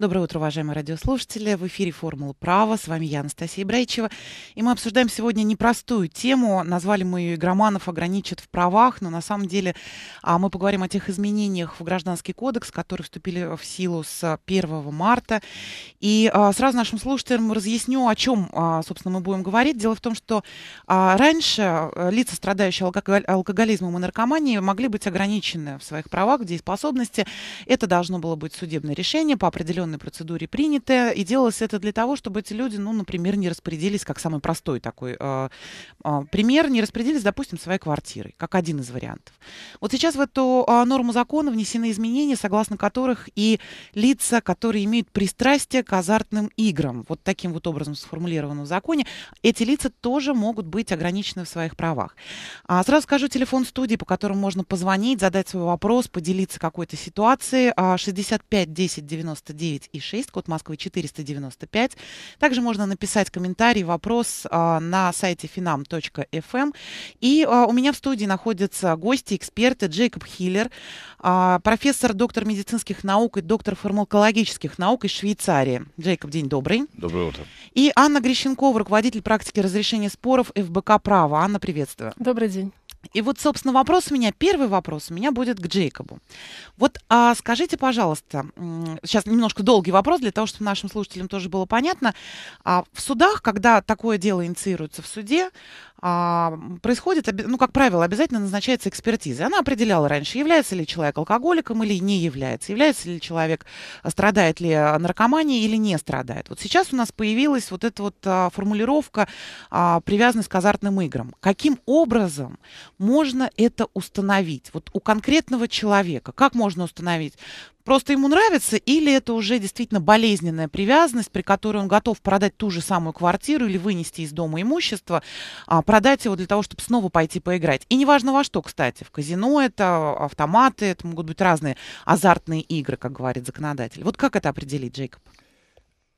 Доброе утро, уважаемые радиослушатели. В эфире «Формула права». С вами я, Анастасия Брайчева. И мы обсуждаем сегодня непростую тему. Назвали мы ее «Игроманов ограничат в правах», но на самом деле а мы поговорим о тех изменениях в Гражданский кодекс, которые вступили в силу с 1 марта. И а, сразу нашим слушателям разъясню, о чем, а, собственно, мы будем говорить. Дело в том, что а, раньше а, лица, страдающие алкоголизмом и наркоманией, могли быть ограничены в своих правах, дееспособности. Это должно было быть судебное решение по определенному определенной процедуре принято и делалось это для того, чтобы эти люди, ну, например, не распорядились, как самый простой такой э, э, пример, не распорядились, допустим, своей квартирой, как один из вариантов. Вот сейчас в эту э, норму закона внесены изменения, согласно которых и лица, которые имеют пристрастие к азартным играм, вот таким вот образом сформулировано в законе, эти лица тоже могут быть ограничены в своих правах. А сразу скажу телефон студии, по которому можно позвонить, задать свой вопрос, поделиться какой-то ситуацией. 65 10 99 936, код Москвы 495. Также можно написать комментарий, вопрос а, на сайте finam.fm. Эм. И а, у меня в студии находятся гости, эксперты Джейкоб Хиллер, а, профессор, доктор медицинских наук и доктор фармакологических наук из Швейцарии. Джейкоб, день добрый. Доброе утро. И Анна Грищенкова, руководитель практики разрешения споров ФБК «Право». Анна, приветствую. Добрый день. И вот, собственно, вопрос у меня, первый вопрос у меня будет к Джейкобу. Вот а, скажите, пожалуйста, сейчас немножко долгий вопрос, для того, чтобы нашим слушателям тоже было понятно. А, в судах, когда такое дело инициируется в суде, а, происходит, ну, как правило, обязательно назначается экспертиза. Она определяла раньше, является ли человек алкоголиком или не является, является ли человек, э, страдает ли э, наркоманией или не страдает. Вот сейчас у нас появилась вот эта вот а, формулировка а, привязанность к азартным играм. Каким образом можно это установить? Вот у конкретного человека, как можно установить? просто ему нравится, или это уже действительно болезненная привязанность, при которой он готов продать ту же самую квартиру или вынести из дома имущество, а, продать его для того, чтобы снова пойти поиграть. И неважно во что, кстати, в казино это, автоматы, это могут быть разные азартные игры, как говорит законодатель. Вот как это определить, Джейкоб?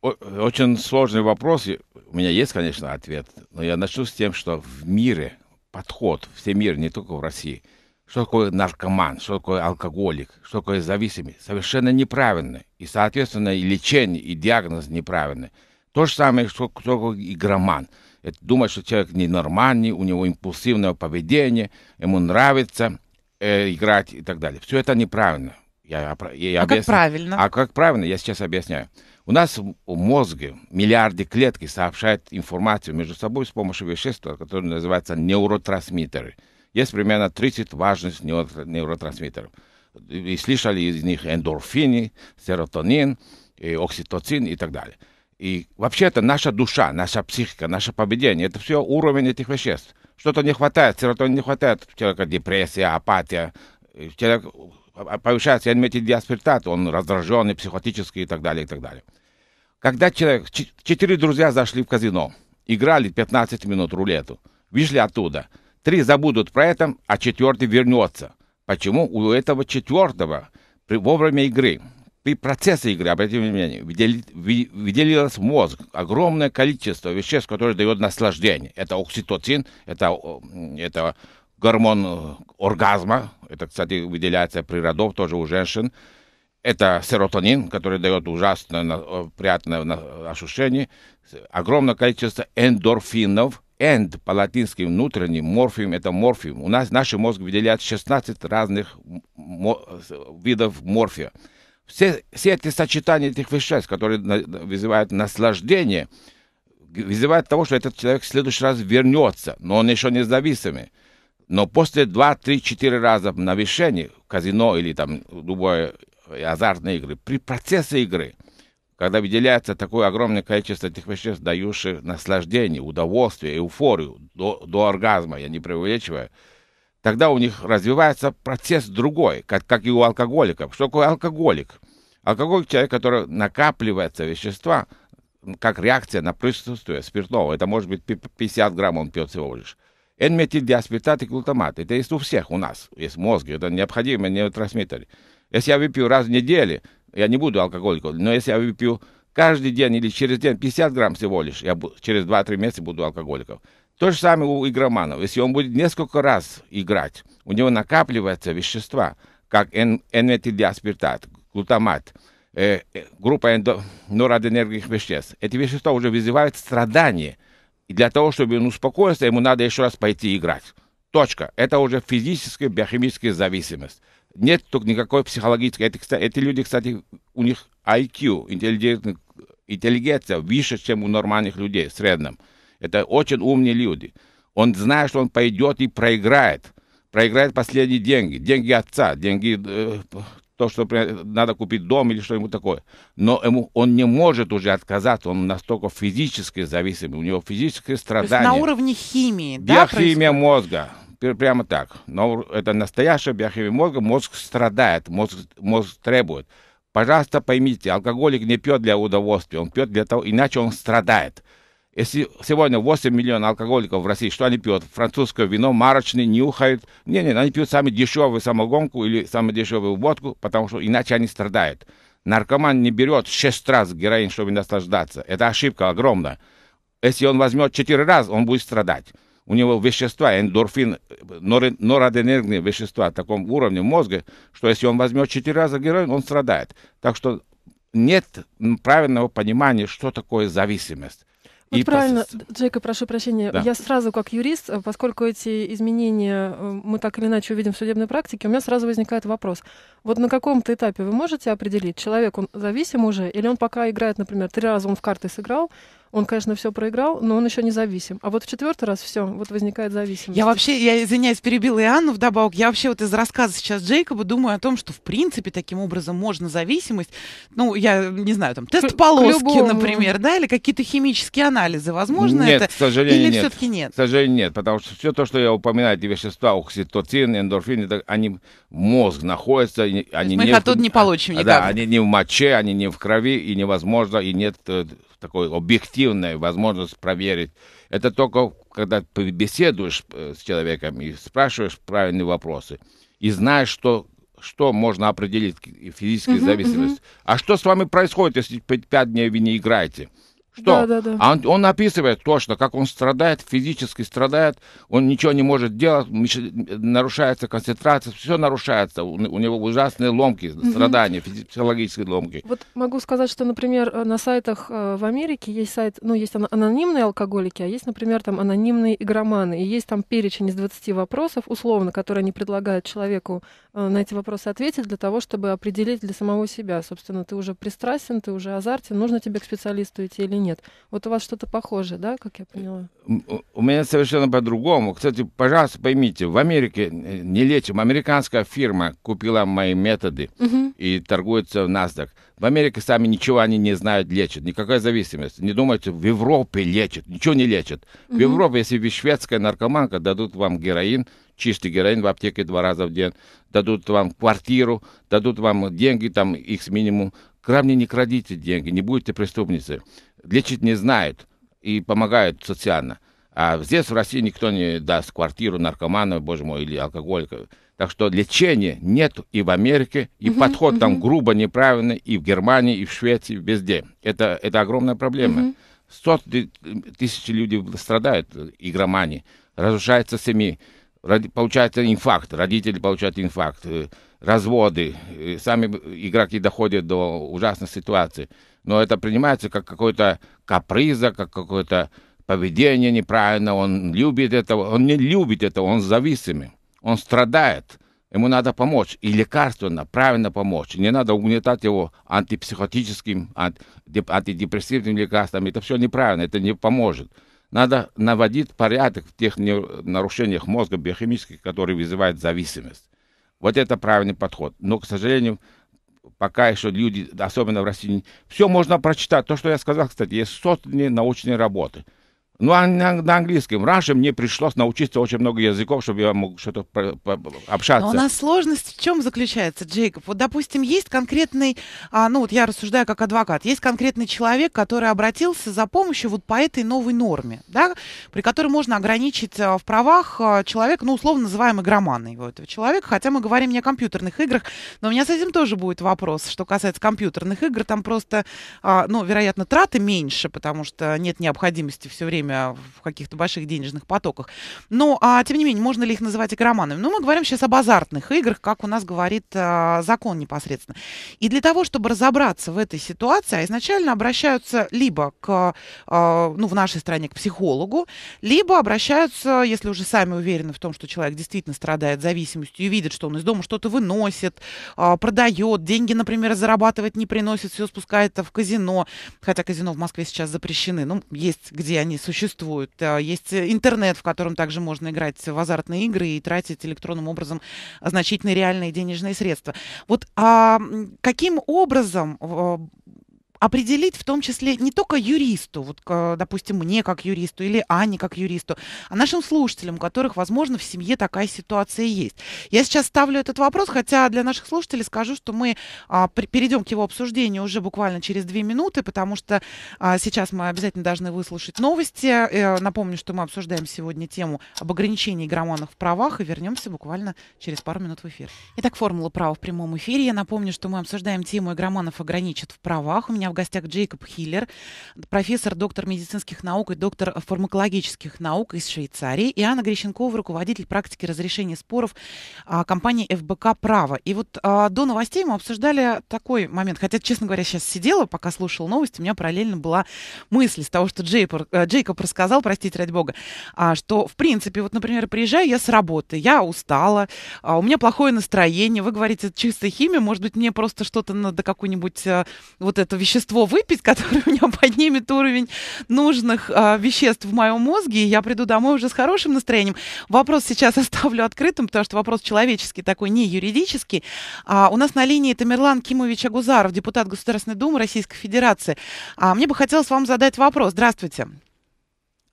Очень сложный вопрос. У меня есть, конечно, ответ, но я начну с тем, что в мире подход, все мир, не только в России – что такое наркоман, что такое алкоголик, что такое зависимый, совершенно неправильно. И, соответственно, и лечение, и диагноз неправильный. То же самое, что, что такое игроман. Это думать, что человек ненормальный, у него импульсивное поведение, ему нравится э, играть и так далее. Все это неправильно. Я, я, я а объясню. как правильно? А как правильно, я сейчас объясняю. У нас в мозге миллиарды клеток сообщают информацию между собой с помощью вещества, которое называется нейротрансмиттеры – есть примерно 30 важных нейротрансмиттеров. И слышали из них эндорфины, серотонин, и окситоцин и так далее. И вообще то наша душа, наша психика, наше поведение, это все уровень этих веществ. Что-то не хватает, серотонина не хватает, у человека депрессия, апатия, человек а, повышается диаспиртат, он раздраженный, психотический и так далее, и так далее. Когда человек, четыре друзья зашли в казино, играли 15 минут рулету, вышли оттуда – Три забудут про это, а четвертый вернется. Почему у этого четвертого при вовремя игры, при процессе игры, обратите внимание, выделилось мозг, огромное количество веществ, которые дают наслаждение. Это окситоцин, это, это гормон э, оргазма, это, кстати, выделяется при родов тоже у женщин. Это серотонин, который дает ужасно э, приятное э, ощущение. Огромное количество эндорфинов, and по-латински внутренний морфем – это морфем. У нас наш мозг выделяет 16 разных мо видов морфия. Все, все эти сочетания этих веществ, которые на вызывают наслаждение, вызывают того, что этот человек в следующий раз вернется, но он еще не зависимый. Но после 2, 3, 4 раза на вешении казино или там любое азартные игры, при процессе игры – когда выделяется такое огромное количество этих веществ, дающих наслаждение, удовольствие, эуфорию до, до оргазма, я не преувеличиваю, тогда у них развивается процесс другой, как, как и у алкоголиков. Что такое алкоголик? Алкоголик – человек, который накапливается вещества, как реакция на присутствие спиртного. Это может быть 50 грамм он пьет всего лишь. N-метилдиаспиртат и глутамат. Это есть у всех у нас. Есть в Это необходимый нейротрансмиттер. Если я выпью раз в неделю – я не буду алкоголиком, но если я выпью каждый день или через день 50 грамм всего лишь, я через 2-3 месяца буду алкоголиком. То же самое у игроманов. Если он будет несколько раз играть, у него накапливаются вещества, как N-метилдиаспиртат, глутамат, э, э, группа эндо, нораденергных веществ. Эти вещества уже вызывают страдания. И для того, чтобы он успокоился, ему надо еще раз пойти играть. Точка. Это уже физическая, биохимическая зависимость. Нет тут никакой психологической. Это, эти люди, кстати, у них IQ, интеллигенция выше, чем у нормальных людей в среднем. Это очень умные люди. Он знает, что он пойдет и проиграет. Проиграет последние деньги. Деньги отца, деньги э, то, что надо купить дом или что-нибудь такое. Но ему, он не может уже отказаться, он настолько физически зависим у него физические страдания. То есть на уровне химии, Биохимия да? Биохимия мозга прямо так. Но это настоящая биохимия мозга. Мозг страдает, мозг, мозг требует. Пожалуйста, поймите, алкоголик не пьет для удовольствия, он пьет для того, иначе он страдает. Если сегодня 8 миллионов алкоголиков в России, что они пьют? Французское вино, марочные, нюхают. Не-не, они пьют самую дешевую самогонку или самую дешевую водку, потому что иначе они страдают. Наркоман не берет 6 раз героин, чтобы наслаждаться. Это ошибка огромная. Если он возьмет 4 раз, он будет страдать у него вещества, эндорфин, нор, вещества в таком уровне мозга, что если он возьмет четыре раза героин, он страдает. Так что нет правильного понимания, что такое зависимость. Вот и правильно, пос... Джейка, прошу прощения. Да. Я сразу, как юрист, поскольку эти изменения э, мы так или иначе увидим в судебной практике, у меня сразу возникает вопрос. Вот на каком-то этапе вы можете определить, человек, он зависим уже, или он пока играет, например, три раза он в карты сыграл, он, конечно, все проиграл, но он еще независим. А вот в четвертый раз все, вот возникает зависимость. Я вообще, я извиняюсь, перебила и Анну вдобавок. Я вообще вот из рассказа сейчас Джейкоба думаю о том, что в принципе таким образом можно зависимость, ну, я не знаю, там, тест полоски, например, да, или какие-то химические анализы. Возможно нет, это? К сожалению, или все-таки нет? К сожалению, нет, потому что все то, что я упоминаю, эти вещества, окситоцин, эндорфин, это, они в мозг находятся. Они мы не их оттуда в, не получим никак. Да, они не в моче, они не в крови, и невозможно, и нет э, такой объективная возможность проверить. Это только когда беседуешь э, с человеком и спрашиваешь правильные вопросы. И знаешь, что что можно определить физической uh-huh, зависимость. Uh-huh. А что с вами происходит, если пять дней вы не играете? Что? Да, да, да. А он, он описывает что как он страдает, физически страдает, он ничего не может делать, нарушается концентрация, все нарушается, у, у него ужасные ломки, угу. страдания, психологические ломки. Вот могу сказать, что, например, э, на сайтах э, в Америке есть сайт, ну, есть анонимные алкоголики, а есть, например, там анонимные игроманы, и есть там перечень из 20 вопросов, условно, которые они предлагают человеку э, на эти вопросы ответить для того, чтобы определить для самого себя, собственно, ты уже пристрастен, ты уже азартен, нужно тебе к специалисту идти или нет. Вот у вас что-то похожее, да, как я поняла? У меня совершенно по-другому. Кстати, пожалуйста, поймите, в Америке э, не лечим. Американская фирма купила мои методы угу. и торгуется в NASDAQ. В Америке сами ничего они не знают, лечат. Никакой зависимости. Не думайте, в Европе лечат. Ничего не лечат. Угу. В Европе, если вы шведская наркоманка, дадут вам героин, чистый героин в аптеке два раза в день, дадут вам квартиру, дадут вам деньги, там, их минимум, к мне не крадите деньги, не будете преступницы. Лечить не знают и помогают социально. А здесь в России никто не даст квартиру наркоману, боже мой, или алкоголику. Так что лечения нет и в Америке, и uh подход uh там грубо неправильный, и в Германии, и в Швеции, везде. Это, это огромная проблема. Сто uh тысяч людей страдают игромании, разрушаются семьи, получается инфаркт, родители получают инфаркт. Э, разводы, сами игроки доходят до ужасной ситуации. Но это принимается как какой-то каприза, как какое-то поведение неправильно, он любит этого, он не любит этого, он зависимый, он страдает, ему надо помочь, и лекарственно, правильно помочь, не надо угнетать его антипсихотическим, антидепрессивным лекарством, это все неправильно, это не поможет. Надо наводить порядок в тех нарушениях мозга биохимических, которые вызывают зависимость. Вот это правильный подход. Но, к сожалению, пока еще люди, особенно в России, все можно прочитать. То, что я сказал, кстати, есть сотни научные работы – ну, а на, на английском раньше мне пришлось научиться очень много языков, чтобы я мог что-то общаться. Но у нас сложность в чем заключается, Джейкоб? Вот, допустим, есть конкретный, а, ну, вот я рассуждаю как адвокат, есть конкретный человек, который обратился за помощью вот по этой новой норме, да, при которой можно ограничить а, в правах а, человека, ну, условно называемый громаной его этого человека, хотя мы говорим не о компьютерных играх, но у меня с этим тоже будет вопрос, что касается компьютерных игр, там просто, а, ну, вероятно, траты меньше, потому что нет необходимости все время время в каких-то больших денежных потоках. Но, ну, а, тем не менее, можно ли их называть игроманами? Ну, мы говорим сейчас об азартных играх, как у нас говорит а, закон непосредственно. И для того, чтобы разобраться в этой ситуации, а изначально обращаются либо к, а, ну, в нашей стране к психологу, либо обращаются, если уже сами уверены в том, что человек действительно страдает зависимостью и видит, что он из дома что-то выносит, а, продает, деньги, например, зарабатывать не приносит, все спускает в казино, хотя казино в Москве сейчас запрещены, ну, есть где они существуют существуют. Э, есть интернет, в котором также можно играть в азартные игры и тратить электронным образом значительные реальные денежные средства. Вот а каким образом определить в том числе не только юристу, вот, допустим, мне как юристу или Ане как юристу, а нашим слушателям, у которых, возможно, в семье такая ситуация есть. Я сейчас ставлю этот вопрос, хотя для наших слушателей скажу, что мы а, при, перейдем к его обсуждению уже буквально через две минуты, потому что а, сейчас мы обязательно должны выслушать новости. Э, напомню, что мы обсуждаем сегодня тему об ограничении громанов в правах и вернемся буквально через пару минут в эфир. Итак, формула права в прямом эфире. Я напомню, что мы обсуждаем тему игроманов ограничат в правах. У меня в гостях Джейкоб Хиллер, профессор, доктор медицинских наук и доктор фармакологических наук из Швейцарии, и Анна Грищенкова, руководитель практики разрешения споров а, компании ФБК «Право». И вот а, до новостей мы обсуждали такой момент, хотя, честно говоря, сейчас сидела, пока слушала новости, у меня параллельно была мысль с того, что Джейкоб, э, Джейкоб рассказал, простите ради бога, а, что, в принципе, вот, например, приезжаю я с работы, я устала, у меня плохое настроение, вы говорите, чистая химия, может быть, мне просто что-то надо какую-нибудь э, вот это вещество вещество выпить, которое у меня поднимет уровень нужных э, веществ в моем мозге, и я приду домой уже с хорошим настроением. Вопрос сейчас оставлю открытым, потому что вопрос человеческий такой, не юридический. А, у нас на линии Тамерлан Кимович Агузаров, депутат Государственной Думы Российской Федерации. А, мне бы хотелось вам задать вопрос. Здравствуйте.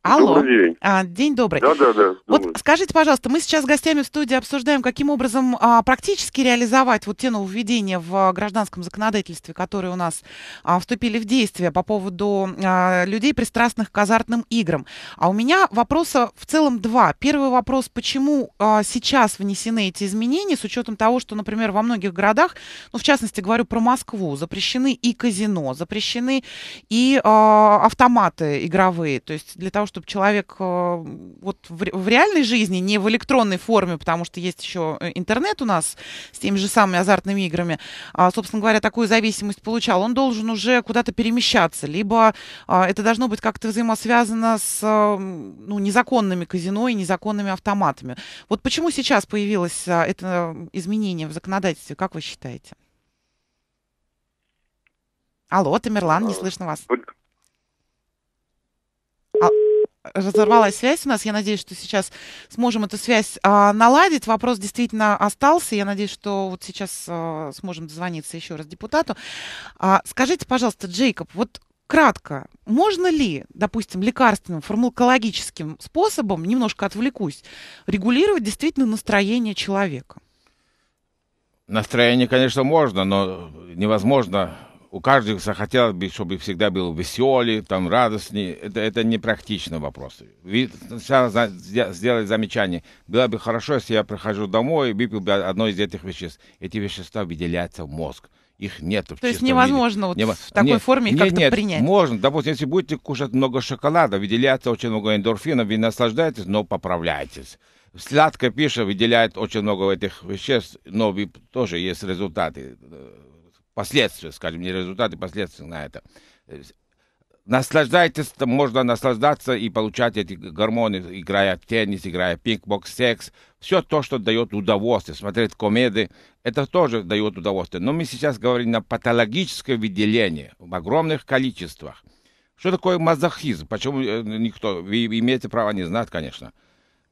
Алло. Добрый день. А, день добрый. Да, да, да. Вот думаю. скажите, пожалуйста, мы сейчас с гостями в студии обсуждаем, каким образом а, практически реализовать вот те нововведения в гражданском законодательстве, которые у нас а, вступили в действие по поводу а, людей, пристрастных к азартным играм. А у меня вопроса в целом два. Первый вопрос, почему а, сейчас внесены эти изменения, с учетом того, что, например, во многих городах, ну, в частности, говорю про Москву, запрещены и казино, запрещены и а, автоматы игровые. То есть для того, чтобы человек э, вот в реальной жизни, не в электронной форме, потому что есть еще э, интернет у нас с теми же самыми азартными играми, а, собственно говоря, такую зависимость получал, он должен уже куда-то перемещаться. Либо а, это должно быть как-то взаимосвязано с э, ну, незаконными казино и незаконными автоматами. Вот почему сейчас появилось а, это изменение в законодательстве, как вы считаете? Алло, Тамерлан, не слышно вас. А, разорвалась связь у нас. Я надеюсь, что сейчас сможем эту связь а, наладить. Вопрос действительно остался. Я надеюсь, что вот сейчас а, сможем дозвониться еще раз депутату. А, скажите, пожалуйста, Джейкоб, вот кратко, можно ли, допустим, лекарственным, фармакологическим способом, немножко отвлекусь, регулировать действительно настроение человека? Настроение, конечно, можно, но невозможно у каждого захотелось бы, чтобы всегда был веселый, там, радостный. Это, это непрактичный вопрос. Сейчас сделать замечание. Было бы хорошо, если я прихожу домой и выпил бы одно из этих веществ. Эти вещества выделяются в мозг их нет. То есть невозможно вот Нево... в такой нет, форме нет, как-то нет, принять. Можно, допустим, если будете кушать много шоколада, выделяется очень много эндорфинов, вы наслаждаетесь, но поправляетесь. Сладкая пища выделяет очень много этих веществ, но тоже есть результаты э, последствия, скажем, не результаты, последствия на это. Э, наслаждайтесь, можно наслаждаться и получать эти гормоны, играя в теннис, играя в пинг-бокс, секс. Все то, что дает удовольствие. Смотреть комедии, это тоже дает удовольствие. Но мы сейчас говорим на патологическое выделение в огромных количествах. Что такое мазохизм? Почему э, никто? Вы имеете право не знать, конечно.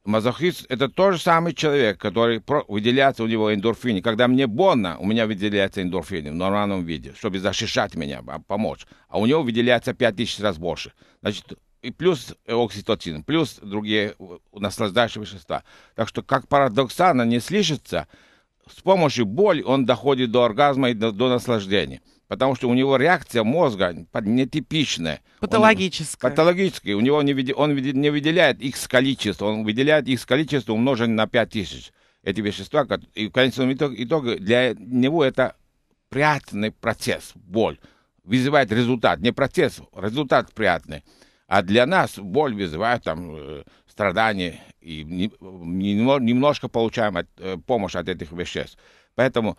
Мазохист – это тот же самый человек, который выделяется у него эндорфины. Когда мне больно, у меня выделяется эндорфины в нормальном виде, чтобы защищать меня, а, помочь. А у него выделяется 5000 раз больше. Значит, и плюс окситоцин, плюс другие э, наслаждающие вещества. Так что, как парадоксально не слышится, с помощью боли он доходит до оргазма и до, до наслаждения потому что у него реакция мозга нетипичная. Патологическая. Он, патологическая. У него не, он не выделяет их количество, он выделяет их количество умноженное на 5000. Эти вещества, и в конечном итоге для него это приятный процесс, боль. Вызывает результат, не процесс, результат приятный. А для нас боль вызывает там э, страдания, и э, немножко получаем от, э, помощь от этих веществ. Поэтому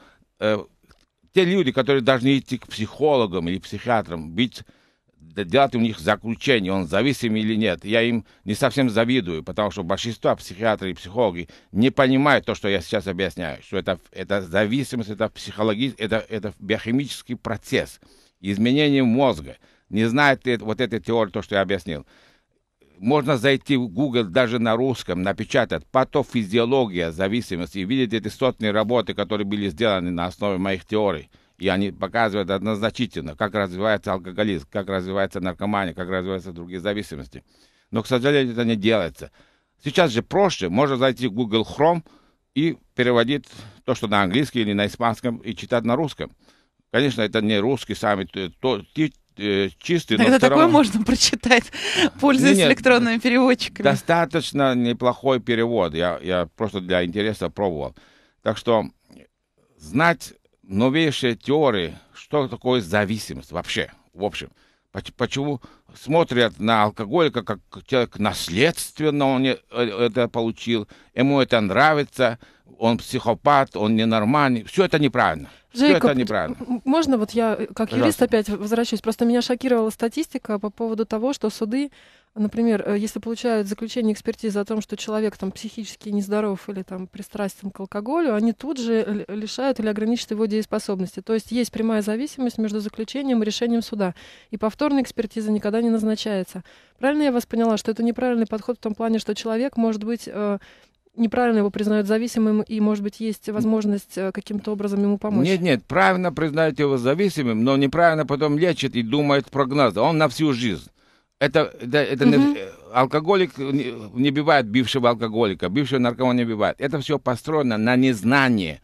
те люди, которые должны идти к психологам или психиатрам, быть делать у них заключение, он зависим или нет. Я им не совсем завидую, потому что большинство психиатров и психологи не понимают то, что я сейчас объясняю, что это, это зависимость, это психологи, это, это биохимический процесс, изменение мозга. Не знает вот этой теории, то, что я объяснил можно зайти в Google даже на русском, напечатать «Патофизиология зависимости» и видеть эти сотни работы, которые были сделаны на основе моих теорий. И они показывают однозначительно, как развивается алкоголизм, как развивается наркомания, как развиваются другие зависимости. Но, к сожалению, это не делается. Сейчас же проще, можно зайти в Google Chrome и переводить то, что на английском или на испанском, и читать на русском. Конечно, это не русский саммит, э, то, э, чистый, Тогда но такое можно прочитать, пользуясь Нет, электронными переводчиками. Достаточно неплохой перевод. Я, я просто для интереса пробовал. Так что знать новейшие теории, что такое зависимость вообще, в общем. Почему смотрят на алкоголика как человек наследственно, он э, э, это получил, ему это нравится – он психопат, он ненормальный. Все это неправильно. Жейкоб, Все это неправильно. Можно вот я э, как Пожалуйста. юрист опять возвращусь? Просто меня шокировала статистика по поводу того, что суды, например, э, если получают заключение экспертизы о том, что человек там психически нездоров или там пристрастен к алкоголю, они тут же лишают или ограничивают его дееспособности. То есть есть прямая зависимость между заключением и решением суда. И повторная экспертиза никогда не назначается. Правильно я вас поняла, что это неправильный подход в том плане, что человек может быть э, неправильно его признают зависимым, и, может быть, есть возможность э, каким-то образом ему помочь? Нет, нет, правильно признают его зависимым, но неправильно потом лечит и думает прогнозы. Он на всю жизнь. Это, это, это угу. не, э, алкоголик не бивает бывшего алкоголика, бывшего наркомана не бивает. Это все построено на незнании.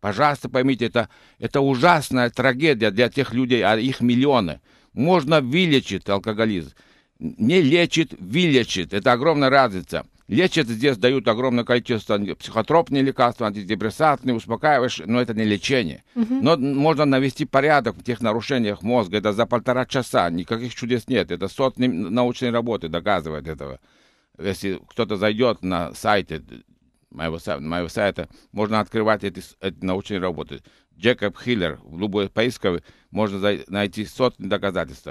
Пожалуйста, поймите, это, это ужасная трагедия для тех людей, а их миллионы. Можно вылечить алкоголизм. Не лечит, вылечит. Это огромная разница. Лечат здесь, дают огромное количество психотропные лекарства, антидепрессантные, успокаивающие, но это не лечение. Угу. Но можно навести порядок в тех нарушениях мозга. Это за полтора часа, никаких чудес нет. Это сотни научной работы доказывают этого. Если кто-то зайдет на сайте э, моего, моего сайта, можно открывать эти, эти научные работы. Джекоб Хиллер, в любой поисковой, можно найти сотни доказательств.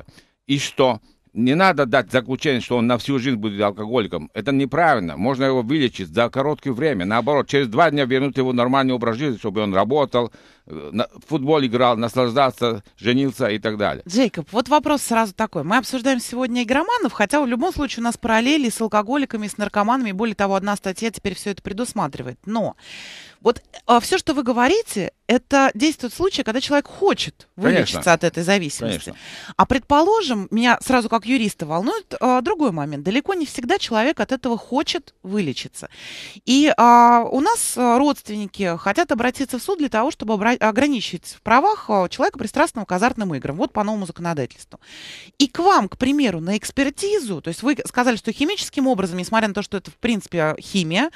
И что? не надо дать заключение, что он на всю жизнь будет алкоголиком. Это неправильно. Можно его вылечить за короткое время. Наоборот, через два дня вернуть его в нормальный образ жизни, чтобы он работал, в футбол играл, наслаждаться, женился и так далее. Джейкоб, вот вопрос сразу такой. Мы обсуждаем сегодня игроманов, хотя в любом случае у нас параллели с алкоголиками, с наркоманами. Более того, одна статья теперь все это предусматривает. Но вот а, все, что вы говорите, это действует в случае, когда человек хочет вылечиться Конечно. от этой зависимости. Конечно. А предположим, меня сразу как юриста волнует а, другой момент. Далеко не всегда человек от этого хочет вылечиться. И а, у нас а, родственники хотят обратиться в суд для того, чтобы обратиться ограничить в правах э, человека, пристрастного к азартным играм. Вот по новому законодательству. И к вам, к примеру, на экспертизу, то есть вы сказали, что химическим образом, несмотря на то, что это, в принципе, химия,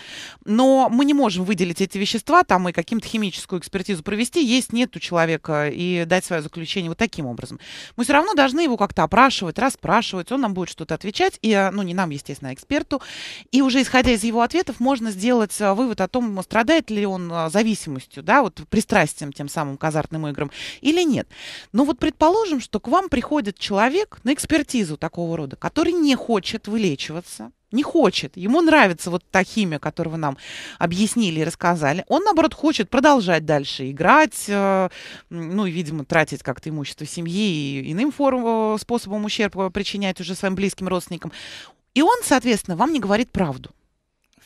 но мы не можем выделить эти вещества там и каким-то химическую экспертизу провести, есть нет у человека, и дать свое заключение вот таким образом. Мы все равно должны его как-то опрашивать, расспрашивать, он нам будет что-то отвечать, и, э, ну, не нам, естественно, а эксперту. И уже исходя из его ответов, можно сделать э, вывод о том, страдает ли он зависимостью, да, вот пристрастием всем тем самым казартным играм, или нет. Но ну, вот предположим, что к вам приходит человек на экспертизу такого рода, который не хочет вылечиваться, не хочет. Ему нравится вот та химия, которую вы нам объяснили и рассказали. Он, наоборот, хочет продолжать дальше играть, э, ну и, видимо, тратить как-то имущество семьи и иным форм, э, способом ущерба причинять уже своим близким родственникам. И он, соответственно, вам не говорит правду.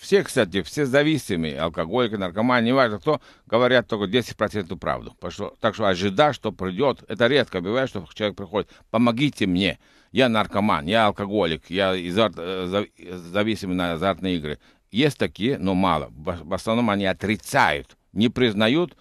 Все, кстати, все зависимые, алкоголики, наркоманы, неважно кто, говорят только 10% правду. Что, так что ожида, что придет, это редко бывает, что человек приходит, помогите мне, я наркоман, я алкоголик, я изар... Э, зависимый на азартные игры. Есть такие, но мало. В основном они отрицают, не признают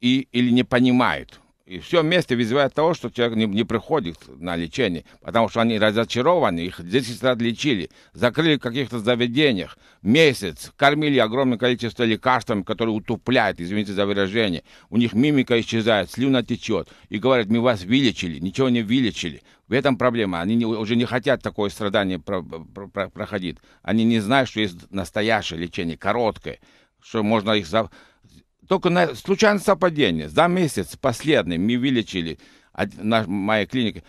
и, или не понимают. И все вместе вызывает того, что человек не, не приходит на лечение, потому что они разочарованы, их 10 раз лечили, закрыли в каких-то заведениях месяц, кормили огромное количество лекарствами, которые утупляют, извините за выражение. У них мимика исчезает, слюна течет. И говорят, мы вас вылечили, ничего не вылечили. В этом проблема. Они не, уже не хотят такое страдание про, про, про, проходить. Они не знают, что есть настоящее лечение, короткое, что можно их... За только на случайное совпадение. За месяц последний мы вылечили наш, моя клиника,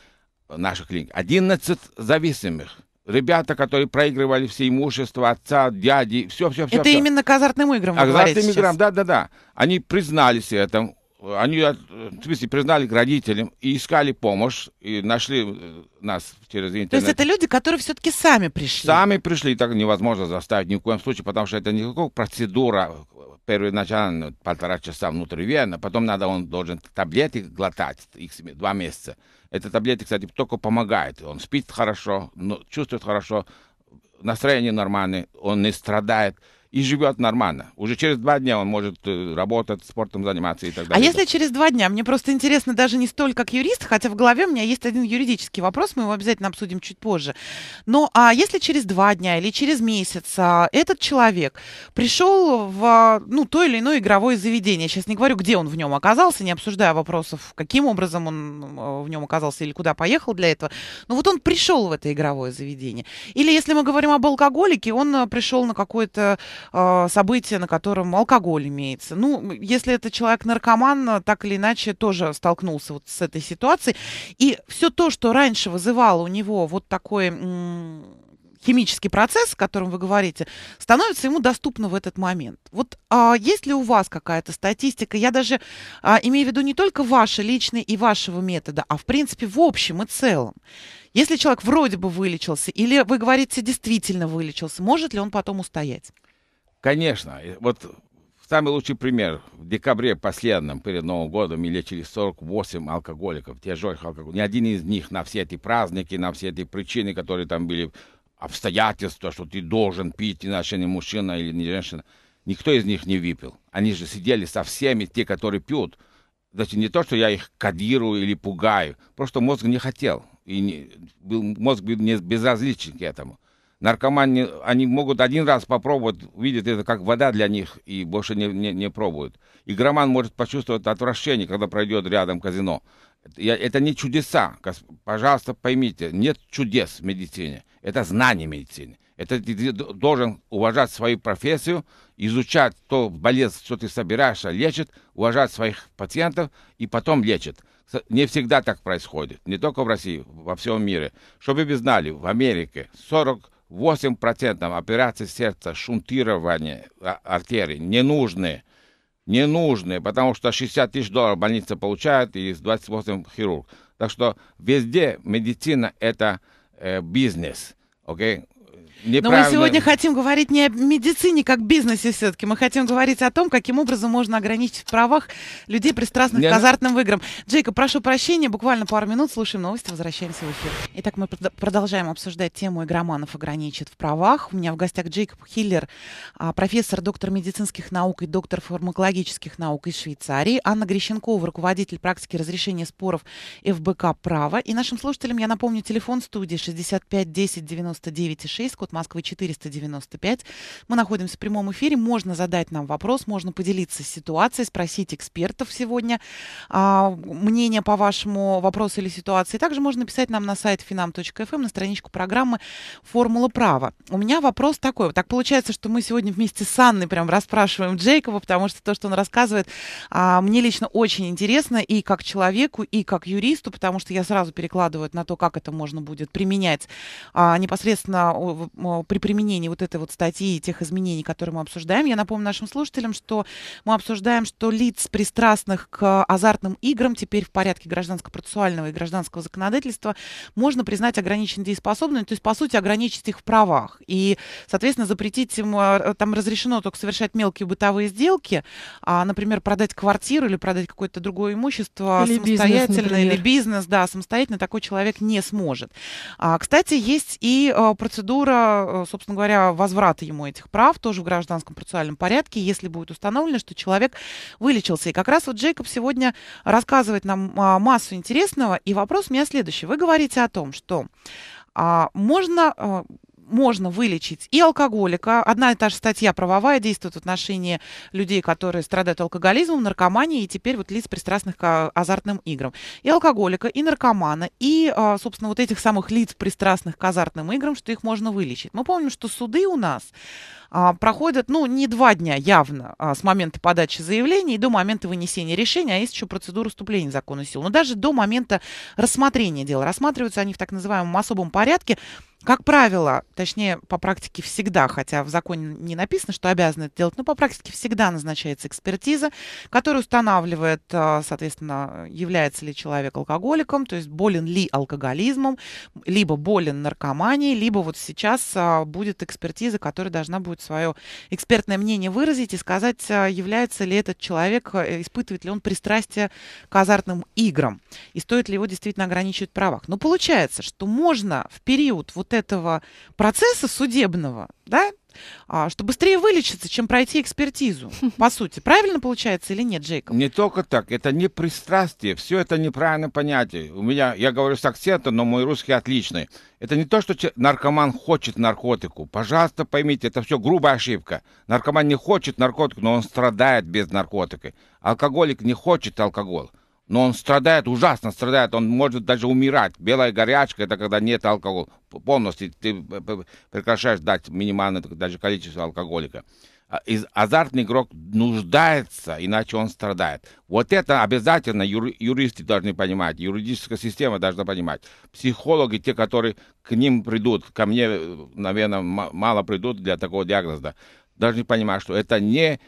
наша клиника, 11 зависимых. Ребята, которые проигрывали все имущество отца, дяди, все, все, все. Это все. именно к азартным играм. А азартным играм, да, да, да. Они признались в этом, они, э, в смысле, признали к родителям и искали помощь, и нашли э, нас через интернет. То есть это люди, которые все-таки сами пришли? Сами пришли, так невозможно заставить ни в коем случае, потому что это не только процедура, э, первоначально полтора часа внутривенно, потом надо, он должен таблетки глотать, их два месяца. Эти таблетки, кстати, только помогает. Он спит хорошо, чувствует хорошо, настроение нормальное, он не страдает и живет нормально. Уже через два дня он может э, работать, спортом заниматься и так а далее. А если через два дня? Мне просто интересно даже не столь как юрист, хотя в голове у меня есть один юридический вопрос, мы его обязательно обсудим чуть позже. Но а если через два дня или через месяц а, этот человек пришел в а, ну, то или иное игровое заведение, сейчас не говорю, где он в нем оказался, не обсуждая вопросов, каким образом он а, в нем оказался или куда поехал для этого, но вот он пришел в это игровое заведение. Или если мы говорим об алкоголике, он пришел на какое-то э, а, событие, на котором алкоголь имеется. Ну, если это человек-наркоман, а, так или иначе тоже столкнулся вот с этой ситуацией. И все то, что раньше вызывало у него вот такой химический процесс, о котором вы говорите, становится ему доступно в этот момент. Вот а, есть ли у вас какая-то статистика? Я даже а, имею в виду не только ваши личные и вашего метода, а в принципе в общем и целом. Если человек вроде бы вылечился, или вы говорите, действительно вылечился, может ли он потом устоять? Конечно, вот самый лучший пример. В декабре последнем, перед Новым годом, мы лечили 48 алкоголиков, тяжелых алкоголиков. Ни один из них на все эти праздники, на все эти причины, которые там были, обстоятельства, что ты должен пить, иначе не мужчина или не женщина. Никто из них не выпил. Они же сидели со всеми, те, которые пьют. Значит, не то, что я их кодирую или пугаю, просто мозг не хотел. И не, был, мозг был не безразличен к этому. Наркоманы, они могут один раз попробовать, видят это как вода для них и больше не, не, не пробуют. Игроман может почувствовать отвращение, когда пройдет рядом казино. Это не чудеса, пожалуйста, поймите, нет чудес в медицине, это знание медицины. Это ты должен уважать свою профессию, изучать то болезнь, что ты собираешься, лечит, уважать своих пациентов и потом лечит. Не всегда так происходит, не только в России, во всем мире. Чтобы вы знали, в Америке 40 8% операций сердца, шунтирование а, артерий не нужны, потому что 60 тысяч долларов больница получает и из 28 хирург. Так что везде медицина – это э, бизнес. Okay? Но мы сегодня хотим говорить не о медицине как бизнесе все-таки. Мы хотим говорить о том, каким образом можно ограничить в правах людей, пристрастных не, к ну азартным играм. Джейка, прошу прощения, буквально пару минут слушаем новости, возвращаемся в эфир. Итак, мы продолжаем обсуждать тему игроманов ограничит в правах. У меня в гостях Джейкоб Хиллер, а, профессор, доктор медицинских наук и доктор фармакологических наук из Швейцарии, Анна Грещенкова, руководитель практики разрешения споров ФБК «Право». И нашим слушателям я напомню телефон студии 65 10 99 6, Москвы 495. Мы находимся в прямом эфире. Можно задать нам вопрос, можно поделиться ситуацией, спросить экспертов сегодня а, мнение по вашему вопросу или ситуации. Также можно писать нам на сайт finam.fm, эм, на страничку программы «Формула права». У меня вопрос такой. так получается, что мы сегодня вместе с Анной прям расспрашиваем Джейкова, потому что то, что он рассказывает, а, мне лично очень интересно и как человеку, и как юристу, потому что я сразу перекладываю на то, как это можно будет применять а, непосредственно а, при применении вот этой вот статьи и тех изменений, которые мы обсуждаем. Я напомню нашим слушателям, что мы обсуждаем, что лиц, пристрастных к азартным играм, теперь в порядке гражданско-процессуального и гражданского законодательства, можно признать ограниченно дееспособными, то есть, по сути, ограничить их в правах. И, соответственно, запретить им, а, а, там разрешено только совершать мелкие бытовые сделки, а, например, продать квартиру или продать какое-то другое имущество или самостоятельно, бизнес, или бизнес, да, самостоятельно такой человек не сможет. А, кстати, есть и процедура а, э, собственно говоря, возврата ему этих прав тоже в гражданском процессуальном порядке, если будет установлено, что человек вылечился. И как раз вот Джейкоб сегодня рассказывает нам а, массу интересного. И вопрос у меня следующий. Вы говорите о том, что а, можно а, можно вылечить и алкоголика. Одна и та же статья правовая действует в отношении людей, которые страдают алкоголизмом, наркоманией и теперь вот лиц, пристрастных к а, азартным играм. И алкоголика, и наркомана, и, а, собственно, вот этих самых лиц, пристрастных к азартным играм, что их можно вылечить. Мы помним, что суды у нас а, проходят, ну, не два дня явно с момента подачи заявления и до момента вынесения решения, а есть еще процедура вступления в законную силу. Но даже до момента рассмотрения дела. Рассматриваются они в так называемом особом порядке, как правило, точнее, по практике всегда, хотя в законе не написано, что обязаны это делать, но по практике всегда назначается экспертиза, которая устанавливает, э, соответственно, является ли человек алкоголиком, то есть болен ли алкоголизмом, либо болен наркоманией, либо вот сейчас э, будет экспертиза, которая должна будет свое экспертное мнение выразить и сказать, э, является ли этот человек, испытывает ли он пристрастие к азартным играм и стоит ли его действительно ограничивать в правах. Но получается, что можно в период вот этого процесса судебного, да, а, что быстрее вылечиться, чем пройти экспертизу, по сути. Правильно получается или нет, Джейкоб? Не только так. Это не пристрастие. Все это неправильное понятие. У меня, я говорю с акцентом, но мой русский отличный. Это не то, что наркоман хочет наркотику. Пожалуйста, поймите, это все грубая ошибка. Наркоман не хочет наркотику, но он страдает без наркотики. Алкоголик не хочет алкоголь но он страдает, ужасно страдает, он может даже умирать. Белая горячка – это когда нет алкоголя. Полностью ты прекращаешь дать минимальное даже количество алкоголика. А, азартный игрок нуждается, иначе он страдает. Вот это обязательно юр, юристы должны понимать, юридическая система должна понимать. Психологи, те, которые к ним придут, ко мне, э, наверное, мало придут для такого диагноза, должны понимать, что это не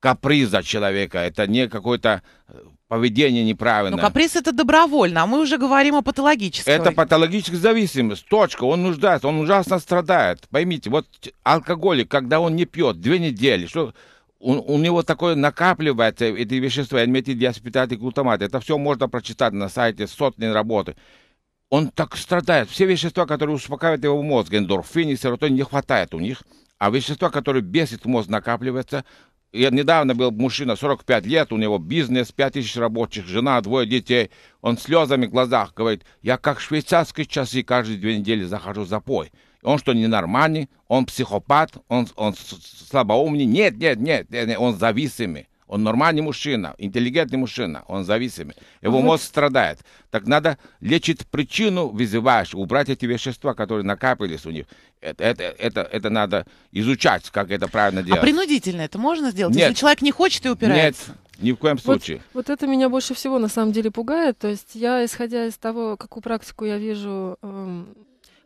каприза человека, это не какое-то э, поведение неправильное. Но ну, каприз это добровольно, а мы уже говорим о патологической. Это патологическая зависимость, точка, он нуждается, он ужасно страдает. Поймите, вот алкоголик, когда он не пьет две недели, что у, у него такое накапливается, эти вещества, диаспитат и глутамат, это все можно прочитать на сайте сотни работы. Он так страдает. Все вещества, которые успокаивают его мозг, эндорфин и серотонин, не хватает у них. А вещества, которые бесит мозг, накапливается, я недавно был мужчина, 45 лет, у него бизнес, 5000 рабочих, жена, двое детей. Он слезами в глазах говорит, я как швейцарские часы каждые две недели захожу за пой. Он что, ненормальный? Он психопат? Он, он слабоумный? Нет, нет, нет, нет, он зависимый. Он нормальный мужчина, интеллигентный мужчина, он зависимый. Его вот. мозг страдает. Так надо лечить причину вызываешь, убрать эти вещества, которые накапливались у них. Это, это, это, это надо изучать, как это правильно а делать. А принудительно это можно сделать? Нет. Если человек не хочет и упирается? Нет. Ни в коем случае. Вот, вот это меня больше всего на самом деле пугает. То есть я, исходя из того, какую практику я вижу эм,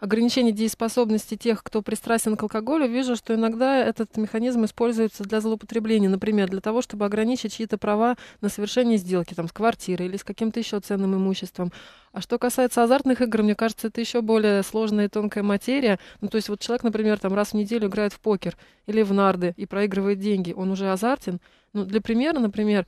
ограничения дееспособности тех, кто пристрастен к алкоголю, вижу, что иногда этот механизм используется для злоупотребления, например, для того, чтобы ограничить чьи-то права на совершение сделки там, с квартирой или с каким-то еще ценным имуществом. А что касается азартных игр, мне кажется, это еще более сложная и тонкая материя. Ну, то есть вот человек, например, там раз в неделю играет в покер или в нарды и проигрывает деньги, он уже азартен. Ну, для примера, например,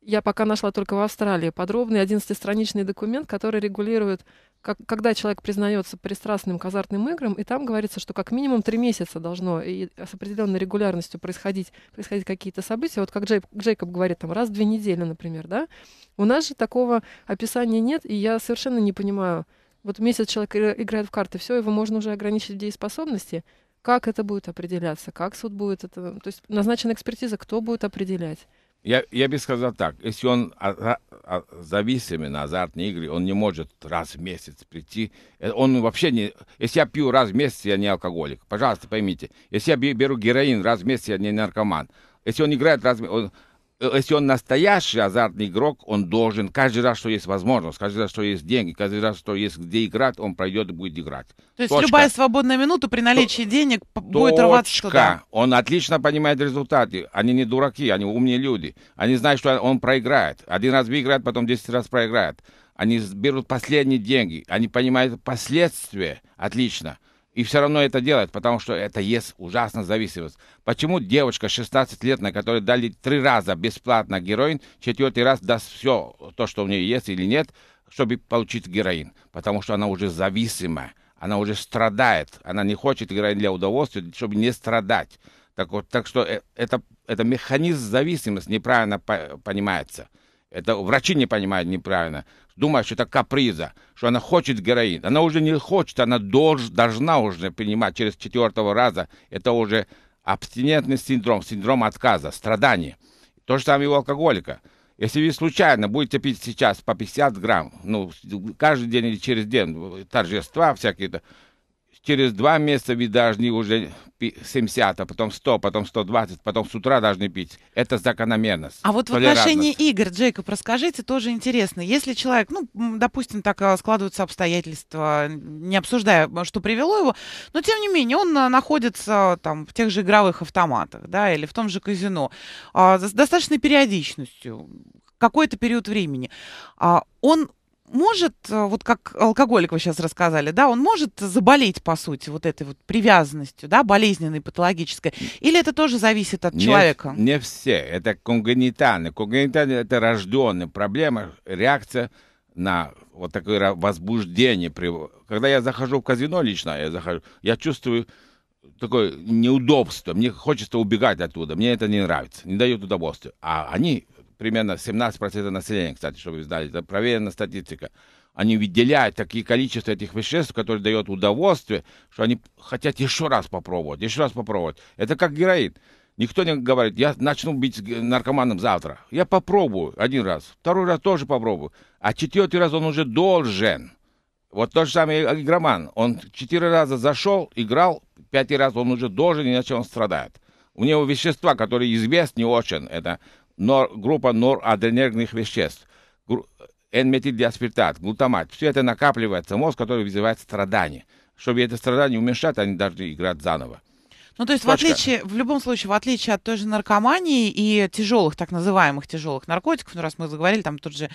я пока нашла только в Австралии подробный 11-страничный документ, который регулирует как, когда человек признается пристрастным к азартным играм, и там говорится, что как минимум три месяца должно и с определенной регулярностью происходить, происходить какие-то события. Вот как Джей, Джейкоб говорит, там раз в две недели, например, да? У нас же такого описания нет, и я совершенно не понимаю. Вот месяц человек играет в карты, все, его можно уже ограничить в дееспособности. Как это будет определяться? Как суд будет это... То есть назначена экспертиза, кто будет определять? я, я бы сказал так, если он а, а, зависимый на азартные игры, он не может раз в месяц прийти. Э, он вообще не... Если я пью раз в месяц, я не алкоголик. Пожалуйста, поймите. Если я беру героин раз в месяц, я не наркоман. Если он играет раз в месяц... Э, если он настоящий азартный игрок, он должен каждый раз, что есть возможность, каждый раз, что есть деньги, каждый раз, что есть где играть, он пройдет и будет играть. То есть Точка. любая свободная минута при наличии Т- денег будет Точка. рваться туда. Он отлично понимает результаты. Они не дураки, они умные люди. Они знают, что он проиграет. Один раз выиграет, потом 10 раз проиграет. Они берут последние деньги. Они понимают последствия. Отлично и все равно это делает, потому что это есть ужасно зависимость. Почему девочка 16 лет, на которой дали три раза бесплатно героин, четвертый раз даст все то, что у нее есть или нет, чтобы получить героин? Потому что она уже зависимая, она уже страдает, она не хочет героин для удовольствия, чтобы не страдать. Так, вот, так что э, это, это механизм зависимости неправильно понимается. Это врачи не понимают неправильно. Думают, что это каприза, что она хочет героин. Она уже не хочет, она долж, должна уже принимать через четвертого раза. Это уже абстинентный синдром, синдром отказа, страдания. То же самое и у алкоголика. Если вы случайно будете пить сейчас по 50 грамм, ну, каждый день или через день э, торжества всякие-то, через два месяца вы должны уже 70, а потом 100, потом 120, потом с утра должны пить. Это закономерность. А вот в отношении игр, Джейкоб, расскажите, тоже интересно. Если человек, ну, допустим, так э, складываются обстоятельства, не обсуждая, что привело его, но тем не менее он э, находится там в тех же игровых автоматах, да, или в том же казино, а, с достаточной периодичностью, какой-то период времени. А он может, э, вот как алкоголик вы сейчас рассказали, да, он может заболеть, по сути, вот этой вот привязанностью, да, болезненной, патологической? Или это тоже зависит от не, человека? Не все. Это конгенитально. Конгенитально – это рожденные проблемы, реакция на вот такое возбуждение. Когда я захожу в казино лично, я, захожу, я чувствую такое неудобство, мне хочется убегать оттуда, мне это не нравится, не дает удовольствия. А они примерно 17% населения, кстати, чтобы вы знали, это проверена статистика, они выделяют такие количества этих веществ, которые дают удовольствие, что они хотят еще раз попробовать, еще раз попробовать. Это как героин. Никто не говорит, я начну быть наркоманом завтра. Я попробую один раз, второй раз тоже попробую. А четвертый раз он уже должен. Вот тот же самый игроман. Он четыре раза зашел, играл, пятый раз он уже должен, иначе он страдает. У него вещества, которые известны очень, это нор, группа норадреnergных веществ, N-метилдиаспиртат, глутамат. Все это накапливается в мозг, который вызывает страдания. Чтобы это страдание уменьшать, они должны играть заново. Ну, то есть, Пачка. в отличие, в любом случае, в отличие от той же наркомании и тяжелых, так называемых тяжелых наркотиков, ну, раз мы заговорили, там тот же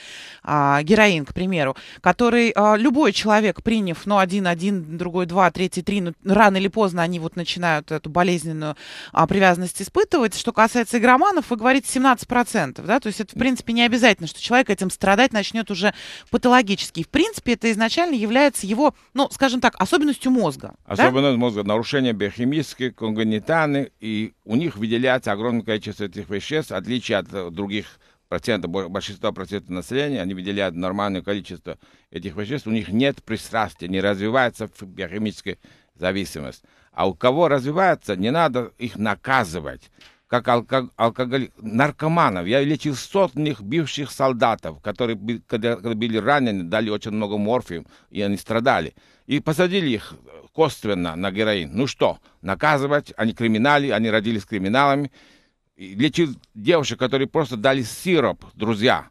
а, героин, к примеру, который а, любой человек, приняв, ну, один, один, другой, два, третий, три, ну, рано или поздно они вот начинают эту болезненную а, привязанность испытывать. Что касается игроманов, вы говорите 17%, да, то есть это, в принципе, не обязательно, что человек этим страдать начнет уже патологически. И, в принципе, это изначально является его, ну, скажем так, особенностью мозга. Особенность да? мозга, нарушение биохимических фунгонитаны, и у них выделяется огромное количество этих веществ, в отличие от э, других процентов, большинства процентов населения, они выделяют нормальное количество этих веществ, у них нет пристрастия, не развивается биохимическая зависимость. А у кого развивается, не надо их наказывать как алко алкоголик, наркоманов. Я лечил сотных бивших солдатов, которые, когда, когда были ранены, дали очень много морфием, и они страдали. И посадили их косвенно на героин. Ну что, наказывать? Они криминали, они родились криминалами. И лечил девушек, которые просто дали сироп, друзья.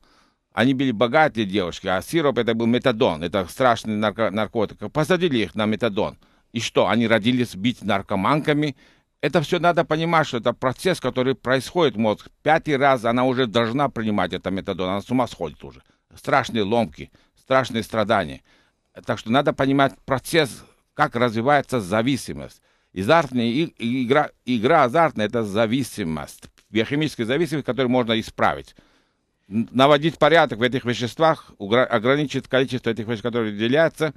Они были богатые девушки, а сироп это был метадон, это страшный нарко наркотик. Посадили их на метадон. И что, они родились бить наркоманками – это все надо понимать, что это процесс, который происходит в мозг. Пятый раз она уже должна принимать это метадон, она с ума сходит уже. Страшные ломки, страшные страдания. Так что надо понимать процесс, как развивается зависимость. Азартная игра, игра азартная – это зависимость, биохимическая зависимость, которую можно исправить. Наводить порядок в этих веществах, ограничить количество этих веществ, которые выделяются,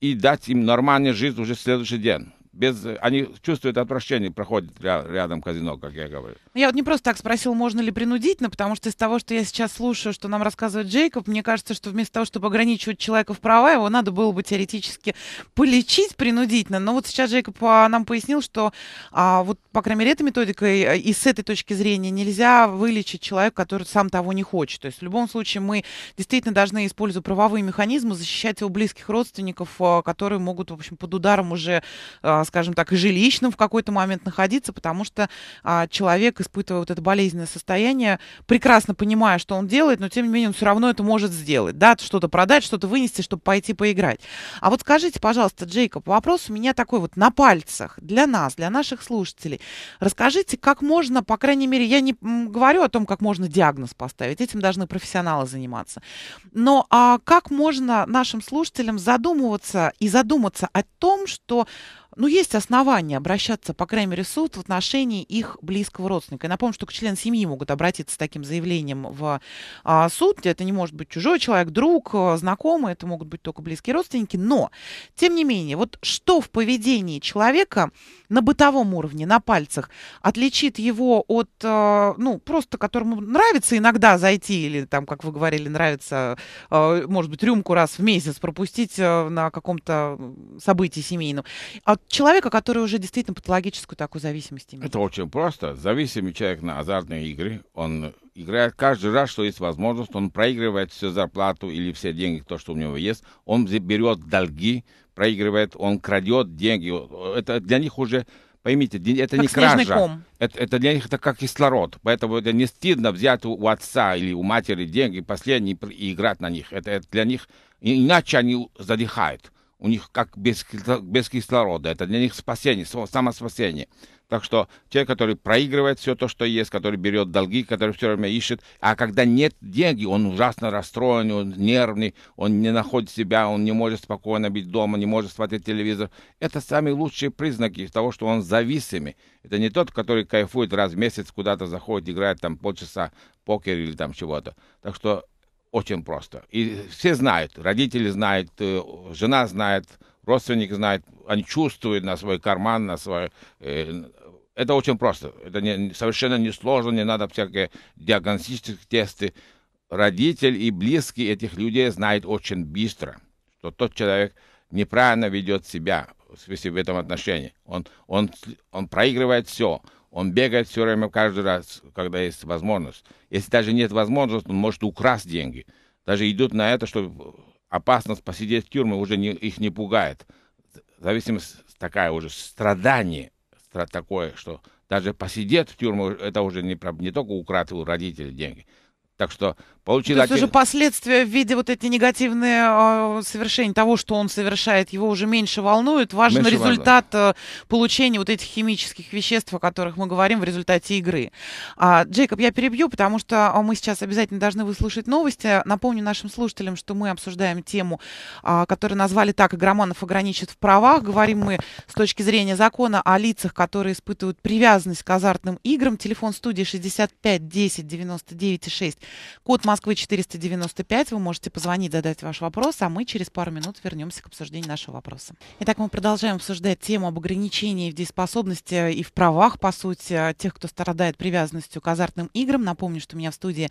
и дать им нормальную жизнь уже в следующий день без, они чувствуют отвращение, проходят рядом казино, как я говорю. Я вот не просто так спросил, можно ли принудительно, потому что из того, что я сейчас слушаю, что нам рассказывает Джейкоб, мне кажется, что вместо того, чтобы ограничивать человека в права, его надо было бы теоретически полечить принудительно. Но вот сейчас Джейкоб а, нам пояснил, что а, вот, по крайней мере, этой методикой и, э, и с этой точки зрения нельзя вылечить человека, который сам того не хочет. То есть в любом случае мы действительно должны, используя правовые механизмы, защищать его близких родственников, а, которые могут, в общем, под ударом уже а, а, скажем так, жилищным в какой-то момент находиться, потому что а, человек, испытывая вот это болезненное состояние, прекрасно понимая, что он делает, но тем не менее он все равно это может сделать, да, что-то продать, что-то вынести, чтобы пойти поиграть. А вот скажите, пожалуйста, Джейкоб, вопрос у меня такой вот на пальцах для нас, для наших слушателей. Расскажите, как можно, по крайней мере, я не говорю о том, как можно диагноз поставить, этим должны профессионалы заниматься, но а как можно нашим слушателям задумываться и задуматься о том, что ну, есть основания обращаться, по крайней мере, суд в отношении их близкого родственника. Я напомню, что к членам семьи могут обратиться с таким заявлением в а, суд. Это не может быть чужой человек, друг, э, знакомый, это могут быть только близкие родственники. Но, тем не менее, вот что в поведении человека на бытовом уровне, на пальцах, отличит его от, э, ну, просто которому нравится иногда зайти или там, как вы говорили, нравится, э, может быть, рюмку раз в месяц пропустить э, на каком-то событии семейном, от человека, который уже действительно патологическую такую зависимость имеет? Это очень просто. Зависимый человек на азартные игры, он играет каждый раз, что есть возможность, он проигрывает всю зарплату или все деньги, то, что у него есть, он берет долги, проигрывает, он крадет деньги. Это для них уже, поймите, это как не кража. Ком. Это, это для них это как кислород. Поэтому это не стыдно взять у, отца или у матери деньги последние и играть на них. Это, это для них, иначе они задыхают. У них как без, без кислорода. Это для них спасение, само спасение. Так что человек, который проигрывает все то, что есть, который берет долги, который все время ищет, а когда нет денег, он ужасно расстроен, он нервный, он не находит себя, он не может спокойно быть дома, не может смотреть телевизор. Это самые лучшие признаки того, что он зависимый. Это не тот, который кайфует раз в месяц, куда-то заходит, играет там полчаса покер или там чего-то. Так что очень просто. И все знают, родители знают, э, жена знает, родственник знает, они чувствуют на свой карман, на свой э, это очень просто. Это не, совершенно несложно, не надо всякие диагностические тесты. Родитель и близкие этих людей знают очень быстро, что тот человек неправильно ведет себя в этом отношении. Он, он, он проигрывает все. Он бегает все время, каждый раз, когда есть возможность. Если даже нет возможности, он может украсть деньги. Даже идут на это, чтобы опасность посидеть в тюрьме уже не, их не пугает. Зависимость такая уже, страдание – такое, что даже посидеть в тюрьму, это уже не, не только укратывал родители деньги. Так что получил... То есть уже последствия в виде вот эти негативные э, совершения того, что он совершает, его уже меньше волнует. Важен меньше результат волнует. Э, получения вот этих химических веществ, о которых мы говорим в результате игры. А, Джейкоб, я перебью, потому что э, мы сейчас обязательно должны выслушать новости. Напомню нашим слушателям, что мы обсуждаем тему, а, которую назвали так «Игроманов ограничат в правах». Говорим мы с точки зрения закона о лицах, которые испытывают привязанность к азартным играм. Телефон студии 65 10 99 6. Код Москвы 495. Вы можете позвонить, задать ваш вопрос, а мы через пару минут вернемся к обсуждению нашего вопроса. Итак, мы продолжаем обсуждать тему об ограничении в дееспособности и в правах, по сути, тех, кто страдает привязанностью к азартным играм. Напомню, что у меня в студии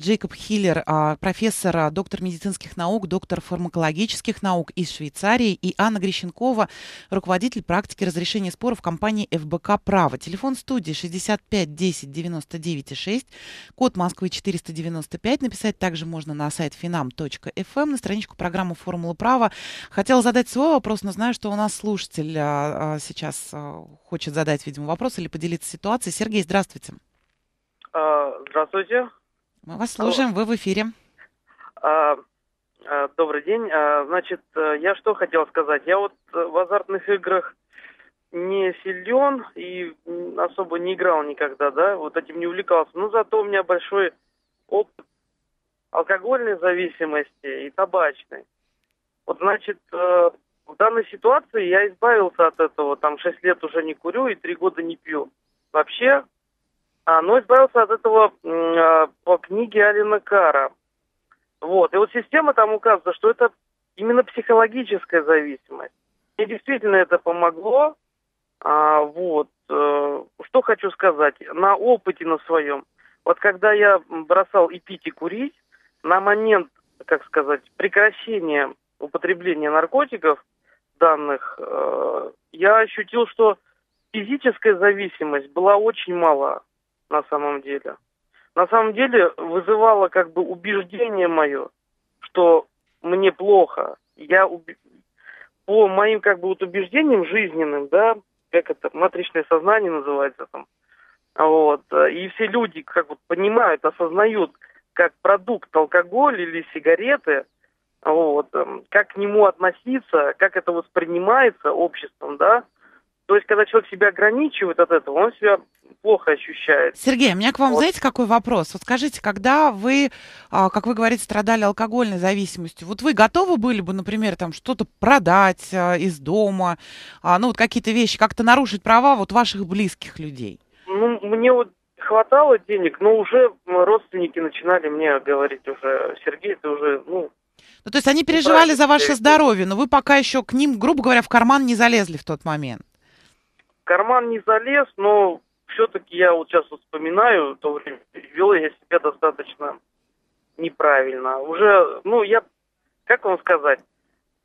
Джейкоб Хиллер, а, профессор, а, доктор медицинских наук, доктор фармакологических наук из Швейцарии, и Анна Грищенкова, руководитель практики разрешения споров компании ФБК «Право». Телефон студии 65 10 99 6, код Москвы 495. Ответ написать также можно на сайт finam.fm, на страничку программы «Формула права». Хотела задать свой вопрос, но знаю, что у нас слушатель а, а, сейчас а, хочет задать, видимо, вопрос или поделиться ситуацией. Сергей, здравствуйте. А, здравствуйте. Мы вас слушаем, ну, вы в эфире. А, а, добрый день. Значит, э, я что хотел сказать. Я вот э, в азартных играх не силен и особо не играл никогда, да, вот этим не увлекался. Но ну, зато у меня большой опыт алкогольной зависимости и табачной. Вот, значит, э, в данной ситуации я избавился от этого. Там 6 лет уже не курю и 3 года не пью. Вообще, а, но избавился от этого а, по книге Алина Кара. Вот. И вот система там указана, что это именно психологическая зависимость. И действительно это помогло. А, вот. Э, что хочу сказать. На опыте на своем. Вот когда я бросал и пить, и курить, на момент, как сказать, прекращения употребления наркотиков данных, э, я ощутил, что физическая зависимость была очень мала на самом деле. На самом деле вызывало как бы убеждение мое, что мне плохо. Я уб... по моим как бы вот убеждениям жизненным, да, как это, матричное сознание называется там, вот, э, и все люди как вот понимают, осознают, как продукт алкоголь или сигареты, вот, эм, как к нему относиться, как это воспринимается обществом, да, то есть, когда человек себя ограничивает от этого, он себя плохо ощущает. Сергей, у меня к вам, вот. знаете, какой вопрос? Вот скажите, когда вы, а, как вы говорите, страдали алкогольной зависимостью, вот вы готовы были бы, например, там что-то продать а, из дома, а, ну вот какие-то вещи, как-то нарушить права вот ваших близких людей? Ну, мне вот хватало денег, но уже родственники начинали мне говорить уже, Сергей, ты уже, ну... Ну, то есть они переживали за ваше здоровье, но вы пока еще к ним, грубо говоря, в карман не залезли в тот момент. карман не залез, но все-таки я вот сейчас вспоминаю, то время вел я себя достаточно неправильно. Уже, ну, я, как вам сказать,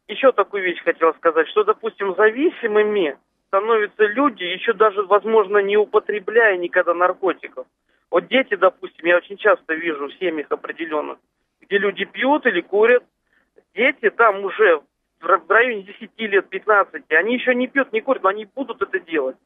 еще такую вещь хотел сказать, что, допустим, зависимыми становятся люди, еще даже, возможно, не употребляя никогда наркотиков. Вот дети, допустим, я очень часто вижу в семьях определенных, где люди пьют или курят. Дети там уже в районе 10 лет, 15, они еще не пьют, не курят, но они будут это делать.